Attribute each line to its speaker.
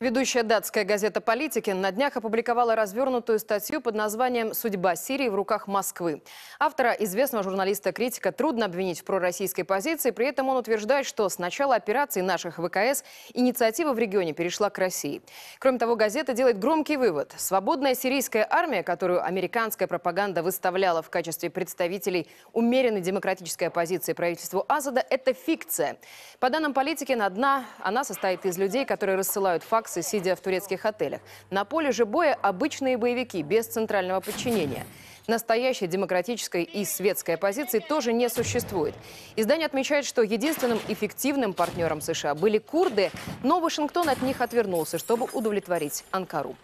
Speaker 1: Ведущая датская газета «Политики» на днях опубликовала развернутую статью под названием «Судьба Сирии в руках Москвы». Автора, известного журналиста-критика, трудно обвинить в пророссийской позиции, при этом он утверждает, что с начала операции наших ВКС инициатива в регионе перешла к России. Кроме того, газета делает громкий вывод. Свободная сирийская армия, которую американская пропаганда выставляла в качестве представителей умеренной демократической оппозиции правительству Асада, это фикция. По данным «Политики», на дна она состоит из людей, которые рассылают факты кляксы, сидя в турецких отелях. На поле же боя обычные боевики, без центрального подчинения. Настоящей демократической и светской оппозиции тоже не существует. Издание отмечает, что единственным эффективным партнером США были курды, но Вашингтон от них отвернулся, чтобы удовлетворить Анкару.